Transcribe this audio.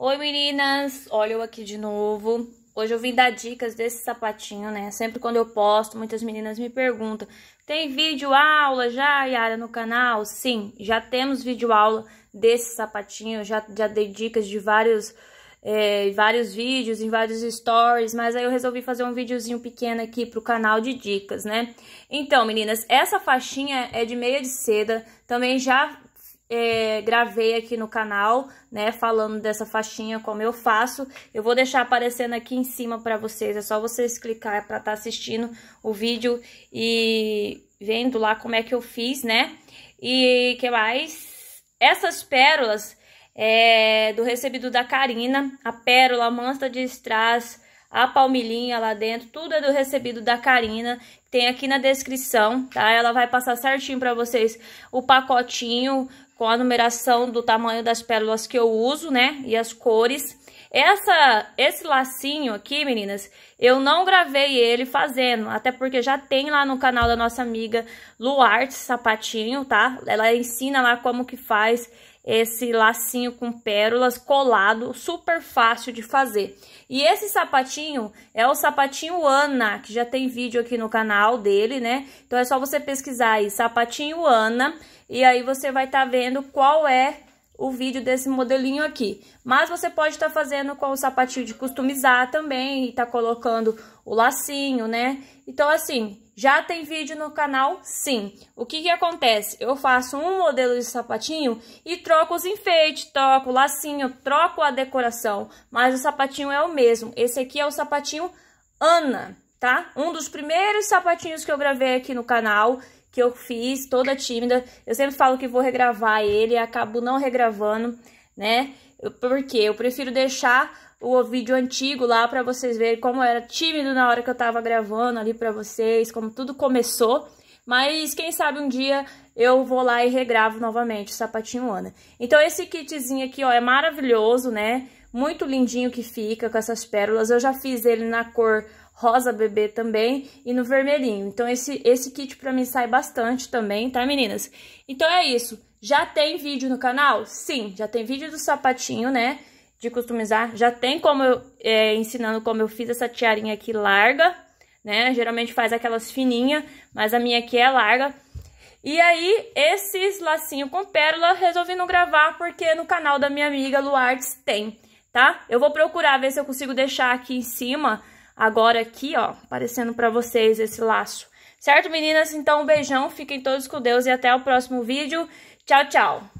Oi meninas, olha eu aqui de novo. Hoje eu vim dar dicas desse sapatinho, né? Sempre quando eu posto, muitas meninas me perguntam: tem vídeo aula já, Yara, no canal? Sim, já temos vídeo aula desse sapatinho. já, já dei dicas de vários, é, vários vídeos, em vários stories, mas aí eu resolvi fazer um videozinho pequeno aqui pro canal de dicas, né? Então, meninas, essa faixinha é de meia de seda, também já é, gravei aqui no canal, né, falando dessa faixinha, como eu faço. Eu vou deixar aparecendo aqui em cima para vocês, é só vocês clicar para estar tá assistindo o vídeo e vendo lá como é que eu fiz, né? E que mais? Essas pérolas é, do recebido da Karina, a pérola, a manta de strass, a palmilhinha lá dentro, tudo é do recebido da Karina, tem aqui na descrição, tá? Ela vai passar certinho para vocês o pacotinho com a numeração do tamanho das pérolas que eu uso, né? E as cores. Essa, esse lacinho aqui, meninas, eu não gravei ele fazendo, até porque já tem lá no canal da nossa amiga Luarte Sapatinho, tá? Ela ensina lá como que faz esse lacinho com pérolas colado, super fácil de fazer. E esse sapatinho é o sapatinho Ana, que já tem vídeo aqui no canal dele, né? Então é só você pesquisar aí, sapatinho Ana, e aí você vai estar tá vendo vendo qual é o vídeo desse modelinho aqui. Mas você pode estar tá fazendo com o sapatinho de customizar também e tá colocando o lacinho, né? Então, assim, já tem vídeo no canal? Sim. O que que acontece? Eu faço um modelo de sapatinho e troco os enfeites, troco o lacinho, troco a decoração, mas o sapatinho é o mesmo. Esse aqui é o sapatinho Ana, tá? Um dos primeiros sapatinhos que eu gravei aqui no canal que eu fiz, toda tímida. Eu sempre falo que vou regravar ele e acabo não regravando, né? Porque eu prefiro deixar o vídeo antigo lá para vocês verem como eu era tímido na hora que eu tava gravando ali para vocês, como tudo começou. Mas quem sabe um dia eu vou lá e regravo novamente o sapatinho Ana. Então esse kitzinho aqui, ó, é maravilhoso, né? Muito lindinho que fica com essas pérolas. Eu já fiz ele na cor rosa bebê também e no vermelhinho. Então esse, esse kit pra mim sai bastante também, tá meninas? Então é isso, já tem vídeo no canal? Sim, já tem vídeo do sapatinho, né? De customizar, já tem como eu, é, ensinando como eu fiz essa tiarinha aqui larga, né? Geralmente faz aquelas fininhas, mas a minha aqui é larga. E aí, esses lacinho com pérola, resolvi não gravar porque no canal da minha amiga Luartes tem, tá? Eu vou procurar ver se eu consigo deixar aqui em cima agora aqui, ó, aparecendo para vocês esse laço. Certo, meninas? Então, um beijão, fiquem todos com Deus e até o próximo vídeo. Tchau, tchau!